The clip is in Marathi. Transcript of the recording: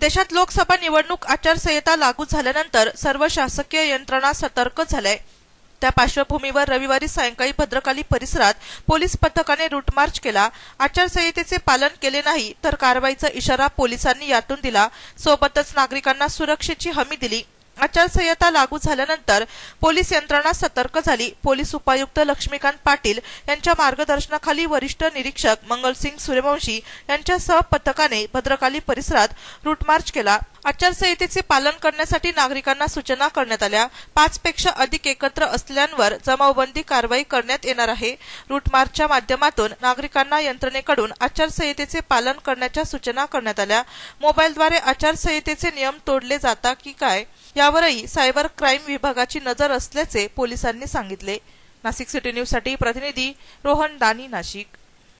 देशात लोकसभा निवडणूक आचारसंहिता लागू झाल्यानंतर सर्व शासकीय यंत्रणा सतर्क झाल्या त्या पार्श्वभूमीवर रविवारी सायंकाळी भद्रकाली परिसरात पोलीस पथकाने रूट मार्च केला आचारसंहितेचे पालन केले नाही तर कारवाईचा इशारा पोलिसांनी यातून दिला सोबतच नागरिकांना सुरक्षेची हमी दिली आचारसंहिता लागू झाल्यानंतर पोलीस यंत्रणा सतर्क झाली पोलीस उपायुक्त लक्ष्मीकांत पाटील यांच्या मार्गदर्शनाखाली वरिष्ठ निरीक्षक मंगलसिंग सूर्यवंशी यांच्या सह पथकाने भद्रकाली परिसरात रूटमार्च केला आचारसंहितेचे पालन करण्यासाठी नागरिकांना सूचना करण्यात आल्या पाच पेक्षा अधिक एकत्र असल्यांवर जमावबंदी कारवाई करण्यात येणार आहे रूटमार्कच्या माध्यमातून नागरिकांना यंत्रणेकडून आचारसंहितेचे पालन करण्याच्या सूचना करण्यात आल्या मोबाईलद्वारे आचारसंहितेचे नियम तोडले जाता की काय यावरही सायबर क्राईम विभागाची नजर असल्याचे पोलिसांनी सांगितले नाशिक सिटी न्यूज साठी प्रतिनिधी रोहन दानी नाशिक